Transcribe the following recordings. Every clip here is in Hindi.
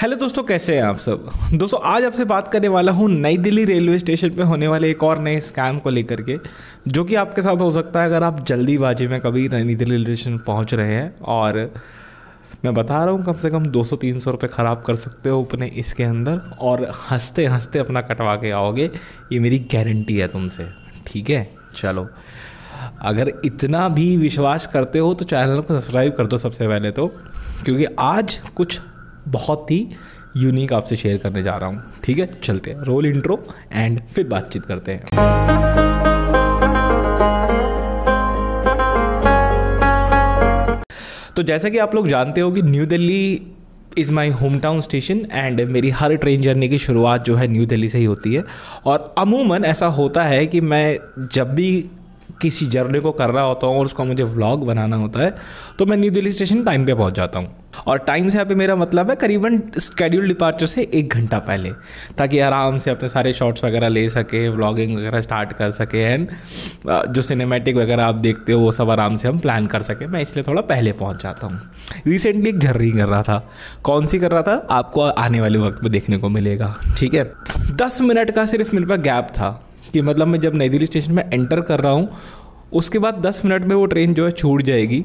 हेलो दोस्तों कैसे हैं आप सब दोस्तों आज आपसे बात करने वाला हूँ नई दिल्ली रेलवे स्टेशन पे होने वाले एक और नए स्कैम को लेकर के जो कि आपके साथ हो सकता है अगर आप जल्दीबाजी में कभी नई दिल्ली रेलवे स्टेशन पहुँच रहे हैं और मैं बता रहा हूँ कम से कम 200-300 सौ रुपये ख़राब कर सकते हो अपने इसके अंदर और हंसते हंसते अपना कटवा के आओगे ये मेरी गारंटी है तुमसे ठीक है चलो अगर इतना भी विश्वास करते हो तो चैनल को सब्सक्राइब कर दो सबसे पहले तो क्योंकि आज कुछ बहुत ही यूनिक आपसे शेयर करने जा रहा हूँ ठीक है चलते हैं रोल इंट्रो एंड फिर बातचीत करते हैं तो जैसा कि आप लोग जानते हो कि New Delhi is my hometown station and मेरी हर ट्रेन जर्नी की शुरुआत जो है न्यू दिल्ली से ही होती है और अमूमन ऐसा होता है कि मैं जब भी किसी जर्नी को कर रहा होता हूँ और उसका मुझे व्लॉग बनाना होता है तो मैं न्यू दिल्ली स्टेशन टाइम पे पहुँच जाता हूँ और टाइम से यहाँ पे मेरा मतलब है करीबन स्केड्यूल डिपार्चर से एक घंटा पहले ताकि आराम से अपने सारे शॉट्स वगैरह ले सके व्लॉगिंग वगैरह स्टार्ट कर सके एंड जो सिनेमैटिक वगैरह आप देखते हो वो सब आराम से हम प्लान कर सके मैं इसलिए थोड़ा पहले पहुँच जाता हूँ रिसेंटली एक झर्री कर रहा था कौन सी कर रहा था आपको आने वाले वक्त में देखने को मिलेगा ठीक है दस मिनट का सिर्फ मेरे पास गैप था कि मतलब मैं जब नई दिल्ली स्टेशन में एंटर कर रहा हूँ उसके बाद दस मिनट में वो ट्रेन जो है छूट जाएगी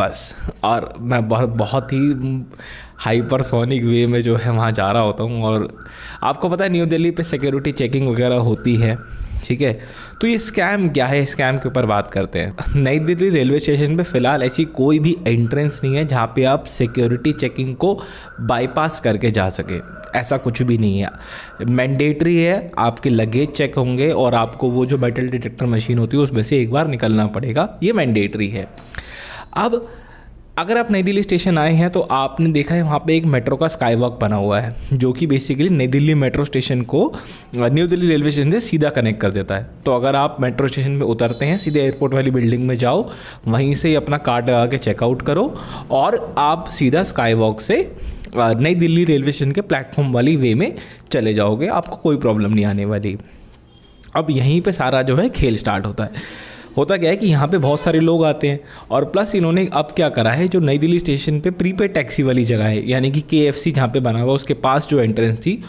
बस और मैं बहुत बहुत ही हाइपरसोनिक वे में जो है वहाँ जा रहा होता हूँ और आपको पता है न्यू दिल्ली पे सिक्योरिटी चेकिंग वगैरह होती है ठीक है तो ये स्कैम क्या है स्कैम के ऊपर बात करते हैं नई दिल्ली रेलवे स्टेशन पे फ़िलहाल ऐसी कोई भी एंट्रेंस नहीं है जहाँ पे आप सिक्योरिटी चेकिंग को बाईपास करके जा सके ऐसा कुछ भी नहीं है मैंडेटरी है आपके लगेज चेक होंगे और आपको वो जो मेटल डिटेक्टर मशीन होती है उसमें से एक बार निकलना पड़ेगा ये मैंडेटरी है अब अगर आप नई दिल्ली स्टेशन आए हैं तो आपने देखा है वहाँ पे एक मेट्रो का स्काई वॉक बना हुआ है जो कि बेसिकली नई दिल्ली मेट्रो स्टेशन को न्यू दिल्ली रेलवे स्टेशन से सीधा कनेक्ट कर देता है तो अगर आप मेट्रो स्टेशन पे उतरते हैं सीधे एयरपोर्ट वाली बिल्डिंग में जाओ वहीं से अपना कार्ड लगा के चेकआउट करो और आप सीधा स्काई वॉक से नई दिल्ली रेलवे स्टेशन के प्लेटफॉर्म वाली वे में चले जाओगे आपको कोई प्रॉब्लम नहीं आने वाली अब यहीं पर सारा जो है खेल स्टार्ट होता है होता क्या है कि यहाँ पे बहुत सारे लोग आते हैं और प्लस इन्होंने अब क्या करा है जो नई दिल्ली स्टेशन पे प्रीपेड टैक्सी वाली जगह है यानी कि के एफ सी जहाँ पर बना हुआ उसके पास जो एंट्रेंस थी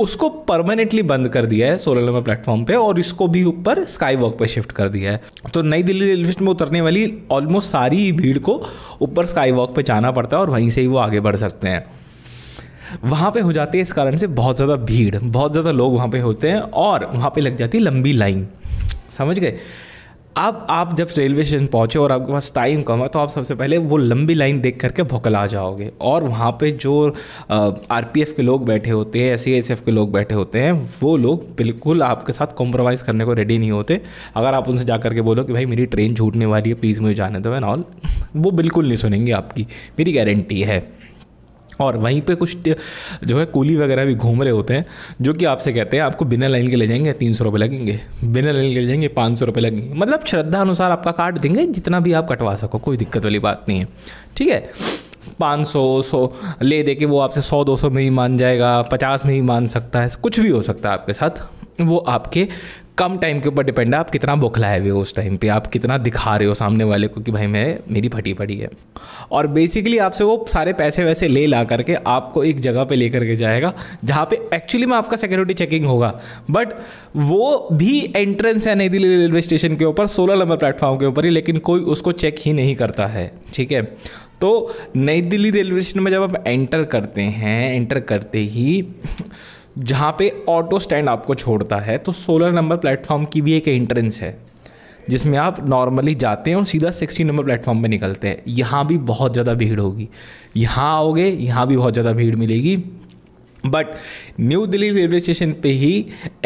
उसको परमानेंटली बंद कर दिया है सोलह नंबर प्लेटफॉर्म पे और इसको भी ऊपर स्काई वॉक पर शिफ्ट कर दिया है तो नई दिल्ली रेलवे स्टेशन में उतरने वाली ऑलमोस्ट सारी भीड़ को ऊपर स्काई वॉक पर जाना पड़ता है और वहीं से ही वो आगे बढ़ सकते हैं वहाँ पे हो जाती है इस कारण से बहुत ज़्यादा भीड़ बहुत ज़्यादा लोग वहाँ पे होते हैं और वहाँ पे लग जाती है लंबी लाइन समझ गए अब आप जब रेलवे स्टेशन पहुँचे और आपके पास टाइम कम है तो आप सबसे पहले वो लंबी लाइन देख करके भोकला जाओगे और वहाँ पे जो आर के लोग बैठे होते हैं एस सी e के लोग बैठे होते हैं वो लोग बिल्कुल आपके साथ कॉम्प्रोमाइज़ करने को रेडी नहीं होते अगर आप उनसे जा करके बोलो कि भाई मेरी ट्रेन झूठने वाली है प्लीज़ मुझे जाने दो एंड ऑल वो बिल्कुल नहीं सुनेंगे आपकी मेरी गारंटी है और वहीं पे कुछ जो है कूली वगैरह भी घूम रहे होते हैं जो कि आपसे कहते हैं आपको बिना लाइन के ले जाएंगे तीन सौ रुपये लगेंगे बिना लाइन के ले जाएंगे पाँच सौ रुपये लगेंगे मतलब श्रद्धा अनुसार आपका काट देंगे जितना भी आप कटवा सको कोई दिक्कत वाली बात नहीं है ठीक है पाँच सौ सौ ले दे के वो आपसे सौ दो सौ में ही मान जाएगा पचास में ही मान सकता है कुछ भी हो सकता है आपके साथ वो आपके कम टाइम के ऊपर डिपेंड है आप कितना बौखलाए हुए हो उस टाइम पे आप कितना दिखा रहे हो सामने वाले को कि भाई मैं मेरी फटी पड़ी है और बेसिकली आपसे वो सारे पैसे वैसे ले ला करके आपको एक जगह पे लेकर के जाएगा जहाँ पे एक्चुअली में आपका सिक्योरिटी चेकिंग होगा बट वो भी एंट्रेंस है नई दिल्ली रेलवे स्टेशन के ऊपर सोलह नंबर प्लेटफॉर्म के ऊपर ही लेकिन कोई उसको चेक ही नहीं करता है ठीक है तो नई दिल्ली रेलवे स्टेशन में जब आप एंटर करते हैं एंटर करते ही जहाँ पे ऑटो स्टैंड आपको छोड़ता है तो सोलह नंबर प्लेटफॉर्म की भी एक एंट्रेंस है जिसमें आप नॉर्मली जाते हैं और सीधा सिक्सटी नंबर प्लेटफॉर्म पे निकलते हैं यहाँ भी बहुत ज़्यादा भीड़ होगी यहाँ आओगे यहाँ भी बहुत ज़्यादा भीड़ मिलेगी but New Delhi railway station पे ही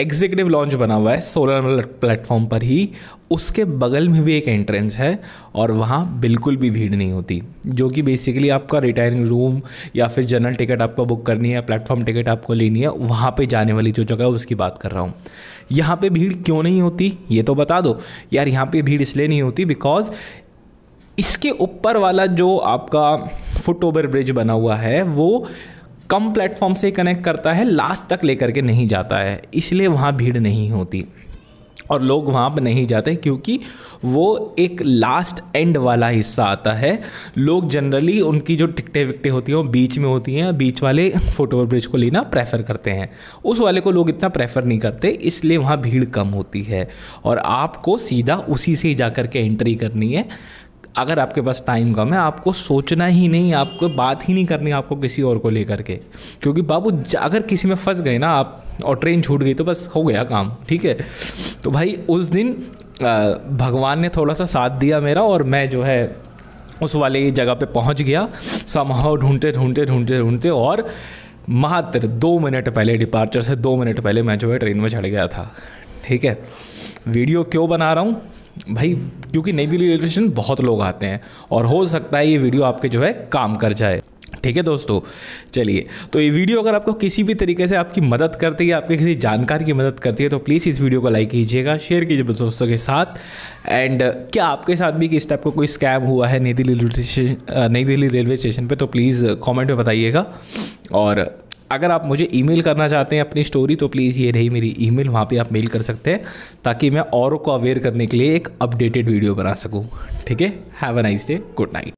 एग्जीक्यूटिव लॉन्च बना हुआ है सोलर प्लेटफॉर्म पर ही उसके बगल में भी एक एंट्रेंस है और वहाँ बिल्कुल भी भीड़ नहीं होती जो कि बेसिकली आपका रिटायरिंग रूम या फिर जनरल टिकट आपको बुक करनी है प्लेटफॉर्म टिकट आपको लेनी है वहाँ पे जाने वाली जो जगह है उसकी बात कर रहा हूँ यहाँ पे भीड़ क्यों नहीं होती ये तो बता दो यार यहाँ पे भीड़ इसलिए नहीं होती बिकॉज इसके ऊपर वाला जो आपका फुट ओवर ब्रिज बना हुआ है वो कम प्लेटफॉर्म से कनेक्ट करता है लास्ट तक लेकर के नहीं जाता है इसलिए वहाँ भीड़ नहीं होती और लोग वहाँ पर नहीं जाते क्योंकि वो एक लास्ट एंड वाला हिस्सा आता है लोग जनरली उनकी जो टिकटें विकटें होती हैं वो बीच में होती हैं बीच वाले फुट ओवर ब्रिज को लेना प्रेफर करते हैं उस वाले को लोग इतना प्रेफर नहीं करते इसलिए वहाँ भीड़ कम होती है और आपको सीधा उसी से ही जा कर के एंट्री करनी है अगर आपके पास टाइम कम है आपको सोचना ही नहीं आपको बात ही नहीं करनी आपको किसी और को लेकर के क्योंकि बाबू अगर किसी में फंस गए ना आप और ट्रेन छूट गई तो बस हो गया काम ठीक है तो भाई उस दिन भगवान ने थोड़ा सा साथ दिया मेरा और मैं जो है उस वाले जगह पे पहुंच गया समाह ढूंढते ढूंढते ढूंढते ढूंढते और मात्र दो मिनट पहले डिपार्चर से दो मिनट पहले मैं जो है ट्रेन में चढ़ गया था ठीक है वीडियो क्यों बना रहा हूँ भाई क्योंकि नई दिल्ली रेलवे स्टेशन बहुत लोग आते हैं और हो सकता है ये वीडियो आपके जो है काम कर जाए ठीक है दोस्तों चलिए तो ये वीडियो अगर आपको किसी भी तरीके से आपकी मदद करती है आपके किसी जानकार की मदद करती है तो प्लीज़ इस वीडियो को लाइक कीजिएगा शेयर कीजिए दोस्तों के साथ एंड क्या आपके साथ भी किस टाइप का को कोई स्कैम हुआ है नई दिल्ली नई दिल्ली रेलवे स्टेशन पर तो प्लीज़ कॉमेंट में बताइएगा और अगर आप मुझे ईमेल करना चाहते हैं अपनी स्टोरी तो प्लीज़ ये रही मेरी ईमेल वहाँ पे आप मेल कर सकते हैं ताकि मैं औरों को अवेयर करने के लिए एक अपडेटेड वीडियो बना सकूँ ठीक है have a nice day good night